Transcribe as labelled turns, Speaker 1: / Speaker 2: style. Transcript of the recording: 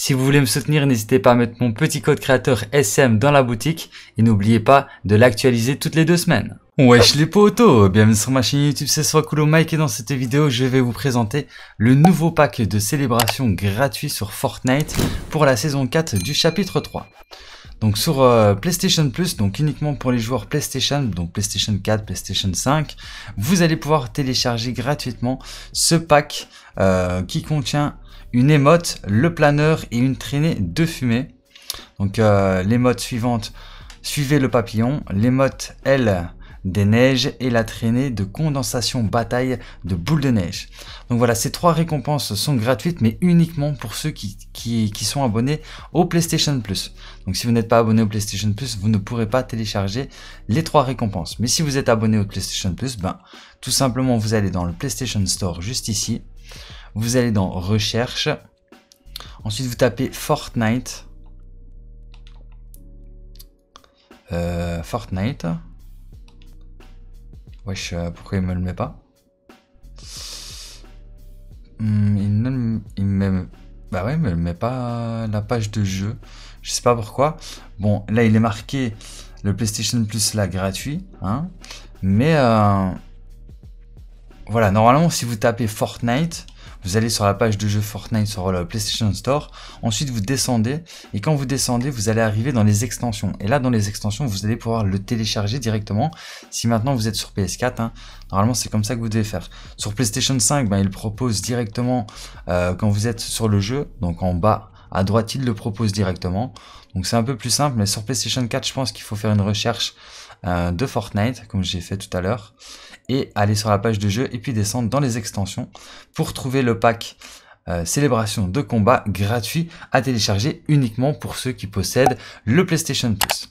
Speaker 1: Si vous voulez me soutenir, n'hésitez pas à mettre mon petit code créateur SM dans la boutique et n'oubliez pas de l'actualiser toutes les deux semaines. Wesh les potos, bienvenue sur ma chaîne YouTube, c'est Swakulo Mike et dans cette vidéo je vais vous présenter le nouveau pack de célébration gratuit sur Fortnite pour la saison 4 du chapitre 3. Donc sur euh, PlayStation Plus, donc uniquement pour les joueurs PlayStation, donc PlayStation 4, PlayStation 5, vous allez pouvoir télécharger gratuitement ce pack euh, qui contient une émote, le planeur et une traînée de fumée. Donc euh, l'émote suivante, suivez le papillon. L'émote, L des neiges et la traînée de condensation bataille de boules de neige. Donc voilà, ces trois récompenses sont gratuites mais uniquement pour ceux qui, sont abonnés au PlayStation Plus. Donc si vous n'êtes pas abonné au PlayStation Plus, vous ne pourrez pas télécharger les trois récompenses. Mais si vous êtes abonné au PlayStation Plus, ben tout simplement vous allez dans le PlayStation Store juste ici. Vous allez dans recherche. Ensuite vous tapez Fortnite. Euh, Fortnite. Wesh, euh, pourquoi il me le met pas hmm, Il ne me... Bah le met pas la page de jeu. Je sais pas pourquoi. Bon, là, il est marqué le PlayStation Plus là gratuit. Hein, mais... Euh, voilà, normalement, si vous tapez Fortnite, vous allez sur la page de jeu Fortnite sur le PlayStation Store. Ensuite, vous descendez. Et quand vous descendez, vous allez arriver dans les extensions. Et là, dans les extensions, vous allez pouvoir le télécharger directement. Si maintenant vous êtes sur PS4, hein, normalement, c'est comme ça que vous devez faire. Sur PlayStation 5, ben, il propose directement euh, quand vous êtes sur le jeu, donc en bas à droite, il le propose directement. Donc c'est un peu plus simple, mais sur PlayStation 4, je pense qu'il faut faire une recherche euh, de Fortnite, comme j'ai fait tout à l'heure, et aller sur la page de jeu, et puis descendre dans les extensions pour trouver le pack euh, Célébration de combat gratuit à télécharger uniquement pour ceux qui possèdent le PlayStation Plus.